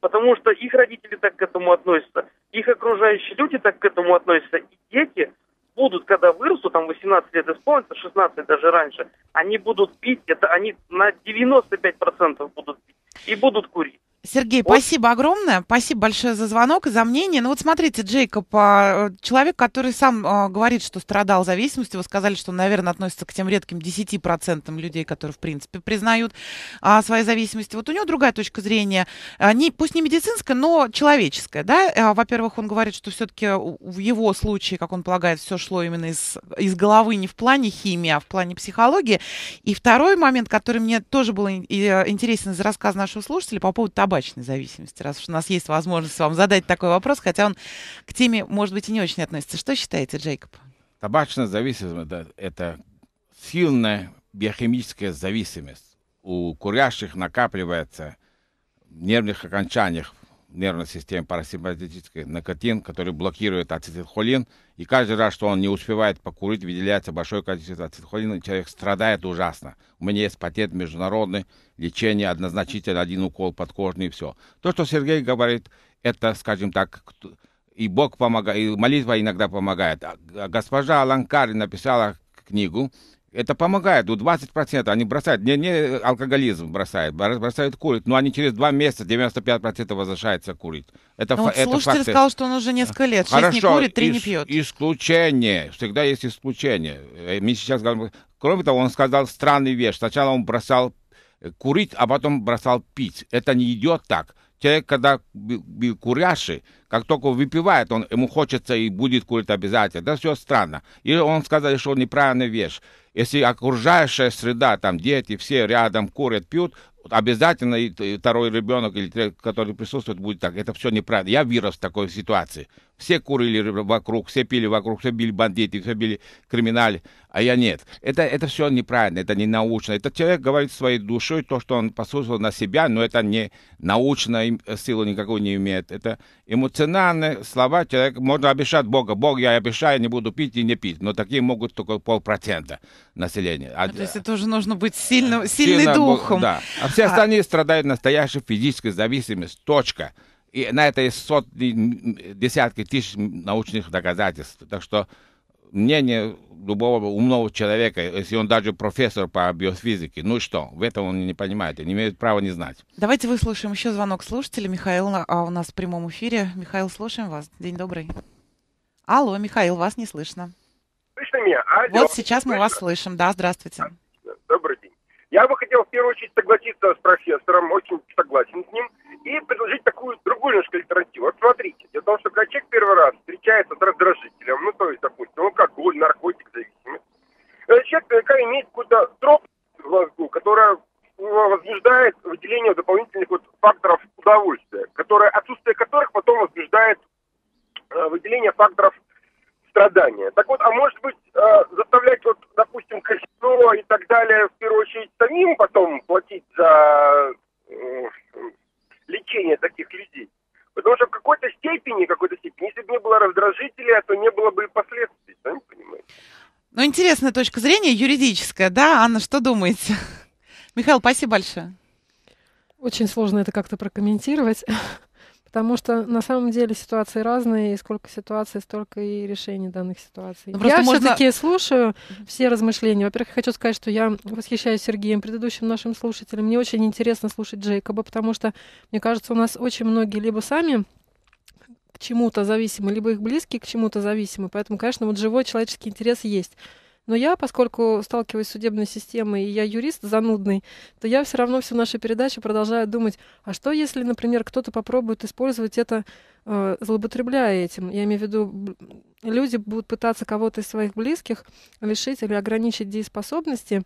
Потому что их родители так к этому относятся, их окружающие люди так к этому относятся. И дети будут, когда вырастут, там 18 лет исполнится, 16 даже раньше, они будут пить, это они на 95% будут пить и будут курить. Сергей, вот. спасибо огромное. Спасибо большое за звонок и за мнение. Ну вот смотрите, Джейкоб, а, э, человек, который сам а, говорит, что страдал зависимостью, вы сказали, что он, наверное, относится к тем редким 10% людей, которые, в принципе, признают а, свои зависимости. Вот у него другая точка зрения, не, пусть не медицинская, но человеческая. Да? Во-первых, он говорит, что все-таки в его случае, как он полагает, все шло именно из, из головы не в плане химии, а в плане психологии. И второй момент, который мне тоже был э, интересен из рассказа нашего слушателя по поводу табачной зависимости, раз уж у нас есть возможность вам задать такой вопрос, хотя он к теме, может быть, и не очень относится. Что считаете, Джейкоб? Табачная зависимость да, – это сильная биохимическая зависимость. У курящих накапливается в нервных окончаниях нервной системе парасимпатической никотин, который блокирует ацетилхолин. И каждый раз, что он не успевает покурить, выделяется большое количество ацетилхолина, и человек страдает ужасно. У меня есть патент международный, лечение однозначительно один укол подкожный, и все. То, что Сергей говорит, это, скажем так, и Бог помогает, и молитва иногда помогает. А, госпожа Аланкари написала книгу, это помогает, ну 20% они бросают, не, не алкоголизм бросает, бросают курить, но они через два месяца 95% возвращаются курить. Это, ну, фа- вот это слушатель факты. сказал, что он уже несколько лет, 6 Хорошо, не курит, три ис- не пьет. исключение, всегда есть исключение. Э, мы сейчас говорим, кроме того, он сказал странный вещь, сначала он бросал э, курить, а потом бросал пить. Это не идет так. Человек, когда курящий, как только выпивает, он, ему хочется и будет курить обязательно. Да все странно. И он сказал, что неправильная вещь. Если окружающая среда, там дети все рядом курят, пьют, обязательно и второй ребенок, или который присутствует, будет так. Это все неправильно. Я вырос в такой ситуации. Все курили вокруг, все пили вокруг, все били бандиты, все били криминали, а я нет. Это, это все неправильно, это не научно. Этот человек говорит своей душой то, что он послушал на себя, но это не научно, э, силы никакой не имеет. Это эмоциональные слова Человек Можно обещать Бога. Бог, я обещаю, не буду пить и не пить. Но такие могут только полпроцента населения. А, а, то есть это уже нужно быть сильным, сильным духом. Бог, да. А все а остальные а... страдают настоящей физической зависимостью. Точка. И на это есть сотни, десятки тысяч научных доказательств. Так что мнение любого умного человека, если он даже профессор по биофизике, ну что, в этом он не понимает, не имеет права не знать. Давайте выслушаем еще звонок слушателя. Михаил а у нас в прямом эфире. Михаил, слушаем вас. День добрый. Алло, Михаил, вас не слышно. Слышно меня? Алло. Вот сейчас мы вас слышим. Да, здравствуйте. Добрый день. Я бы хотел в первую очередь согласиться с профессором, очень согласен с ним, и предложить такую другую немножко альтернативу. Вот смотрите, дело в том, что когда человек первый раз встречается с раздражителем, ну то есть, допустим, алкоголь, наркотик, зависимость, э, человек наверняка имеет какую-то троп в мозгу, которая возбуждает выделение дополнительных вот факторов удовольствия, которые, отсутствие которых потом возбуждает э, выделение факторов страдания. Так вот, а может быть, Ну, интересная точка зрения, юридическая, да? Анна, что думаете? Михаил, спасибо большое. Очень сложно это как-то прокомментировать, потому что на самом деле ситуации разные, и сколько ситуаций, столько и решений данных ситуаций. Ну, я можно... все-таки слушаю все размышления. Во-первых, хочу сказать, что я восхищаюсь Сергеем, предыдущим нашим слушателем. Мне очень интересно слушать Джейкоба, потому что, мне кажется, у нас очень многие либо сами чему-то зависимы, либо их близкие к чему-то зависимы. Поэтому, конечно, вот живой человеческий интерес есть. Но я, поскольку сталкиваюсь с судебной системой, и я юрист занудный, то я все равно всю нашу передачу продолжаю думать, а что если, например, кто-то попробует использовать это, э, злоупотребляя этим? Я имею в виду, люди будут пытаться кого-то из своих близких лишить или ограничить дееспособности,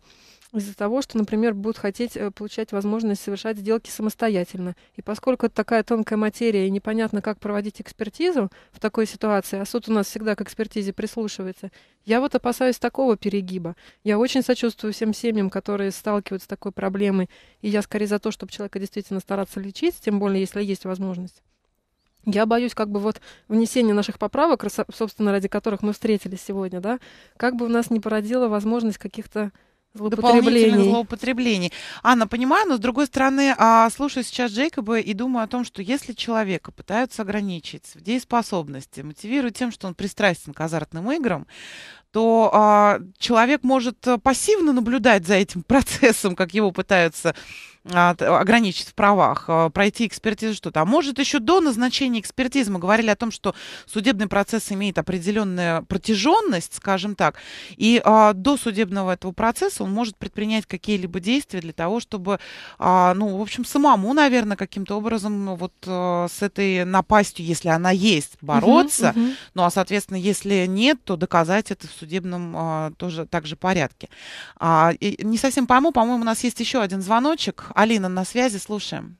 из-за того, что, например, будут хотеть э, получать возможность совершать сделки самостоятельно. И поскольку это такая тонкая материя и непонятно, как проводить экспертизу в такой ситуации, а суд у нас всегда к экспертизе прислушивается, я вот опасаюсь такого перегиба. Я очень сочувствую всем семьям, которые сталкиваются с такой проблемой, и я скорее за то, чтобы человека действительно стараться лечить, тем более, если есть возможность. Я боюсь, как бы вот внесение наших поправок, собственно, ради которых мы встретились сегодня, да, как бы у нас не породило возможность каких-то дополнительных злоупотреблений. Анна, понимаю, но с другой стороны, а, слушаю сейчас Джейкоба и думаю о том, что если человека пытаются ограничить в дееспособности, мотивируя тем, что он пристрастен к азартным играм, то а, человек может э, пассивно наблюдать за этим процессом, как его пытаются Э, ограничить в правах, э, пройти экспертизу что-то. А может, еще до назначения экспертизы мы говорили о том, что судебный процесс имеет определенную протяженность, скажем так, и а, до судебного этого процесса он может предпринять какие-либо действия для того, чтобы, а, ну, в общем, самому, наверное, каким-то образом ну, вот э, с этой напастью, если она есть, бороться. Угу, угу. Ну, а, соответственно, если нет, то доказать это в судебном а, тоже также порядке. Не совсем пойму, по-моему, у нас есть еще один звоночек. Алина на связи, слушаем.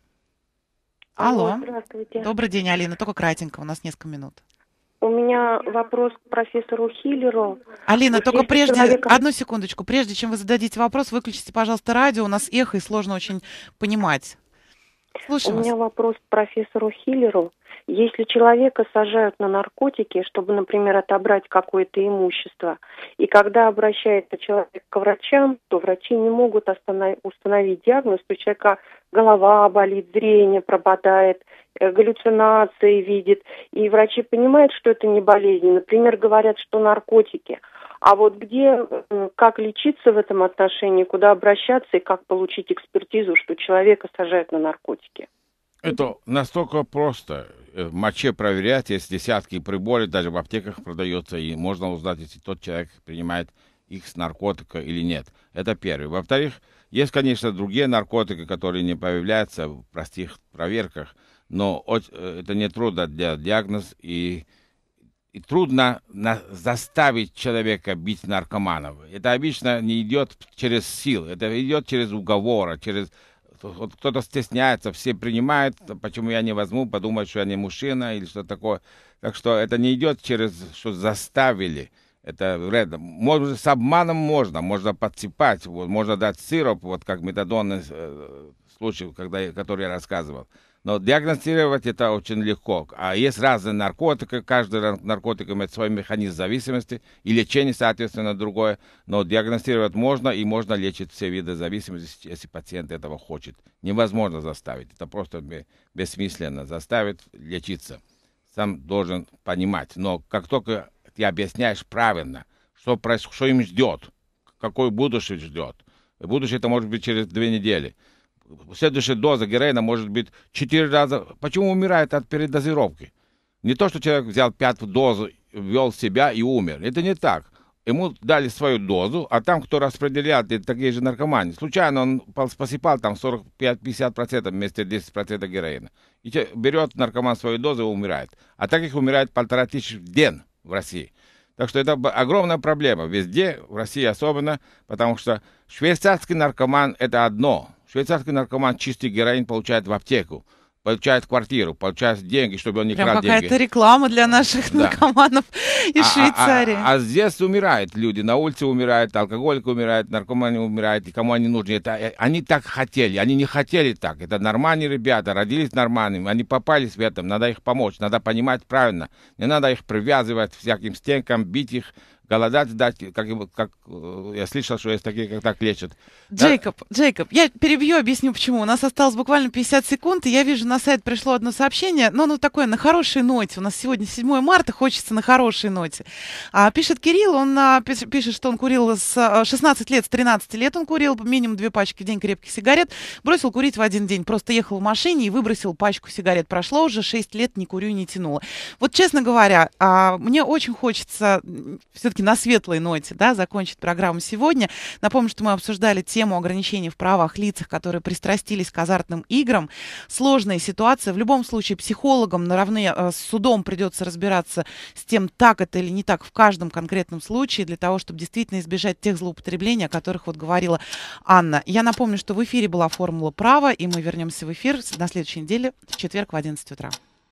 Алло. Здравствуйте. Добрый день, Алина. Только кратенько, у нас несколько минут. У меня вопрос к профессору Хиллеру. Алина, только прежде, человека... одну секундочку, прежде чем вы зададите вопрос, выключите, пожалуйста, радио, у нас эхо и сложно очень понимать. Слушаем У вас. меня вопрос к профессору Хиллеру. Если человека сажают на наркотики, чтобы, например, отобрать какое-то имущество, и когда обращается человек к врачам, то врачи не могут установить диагноз, у человека голова болит, зрение пропадает, э, галлюцинации видит, и врачи понимают, что это не болезнь. Например, говорят, что наркотики. А вот где, как лечиться в этом отношении, куда обращаться и как получить экспертизу, что человека сажают на наркотики? Это настолько просто. Э, в моче проверять, есть десятки приборов, даже в аптеках продается, и можно узнать, если тот человек принимает их с наркотика или нет. Это первое. Во-вторых, есть, конечно, другие наркотики, которые не появляются в простых проверках, но э, это не трудно для диагноз, и, и трудно на, заставить человека бить наркоманов. Это обычно не идет через силу, это идет через уговоры, а через вот кто-то стесняется, все принимают, почему я не возьму, подумают, что я не мужчина или что такое. Так что это не идет через, что заставили. Это вредно. Может, с обманом можно, можно подсыпать, вот, можно дать сироп, вот как метадонный э, случай, когда, который я рассказывал. Но диагностировать это очень легко. А есть разные наркотики, каждый наркотик имеет свой механизм зависимости, и лечение, соответственно, другое. Но диагностировать можно, и можно лечить все виды зависимости, если пациент этого хочет. Невозможно заставить, это просто бессмысленно заставить лечиться. Сам должен понимать. Но как только ты объясняешь правильно, что, происходит, что им ждет, какое будущее ждет, будущее это может быть через две недели – следующая доза героина может быть 4 раза. Почему умирает от передозировки? Не то, что человек взял пятую дозу, ввел себя и умер. Это не так. Ему дали свою дозу, а там, кто распределяет, это такие же наркоманы. Случайно он посыпал там 45-50% вместо 10% героина. И берет наркоман свою дозу и умирает. А так их умирает полтора тысячи в день в России. Так что это огромная проблема везде, в России особенно, потому что швейцарский наркоман – это одно, Швейцарский наркоман чистый героин получает в аптеку, получает квартиру, получает деньги, чтобы он не Прям крал какая деньги. какая-то реклама для наших да. наркоманов из а, а, а Швейцарии. А, а, а здесь умирают люди, на улице умирают, алкоголики умирают, наркоманы умирают, кому они нужны. Это, э, они так хотели, они не хотели так. Это нормальные ребята, родились нормальными, они попались в этом, надо их помочь, надо понимать правильно. Не надо их привязывать всяким стенкам, бить их, голодать, дать, как, как э, я слышал, что есть такие, как так лечат. Джейкоб, да? Джейкоб, я перебью, объясню почему. У нас осталось буквально 50 секунд, и я вижу, на сайт пришло одно сообщение, но ну такое, на хорошей ноте. У нас сегодня 7 марта, хочется на хорошей ноте. А, пишет Кирилл, он а, пишет, что он курил с 16 а, лет, с 13 лет он курил, минимум две пачки в день крепких сигарет, бросил курить в один день, просто ехал в машине и выбросил пачку сигарет. Прошло уже 6 лет, не курю, не тянуло. Вот, честно говоря, а, мне очень хочется все все-таки на светлой ноте да, закончить программу сегодня. Напомню, что мы обсуждали тему ограничений в правах лиц, которые пристрастились к азартным играм. Сложная ситуация. В любом случае психологам наравне э, с судом придется разбираться с тем, так это или не так в каждом конкретном случае, для того, чтобы действительно избежать тех злоупотреблений, о которых вот говорила Анна. Я напомню, что в эфире была «Формула права», и мы вернемся в эфир на следующей неделе в четверг в 11 утра.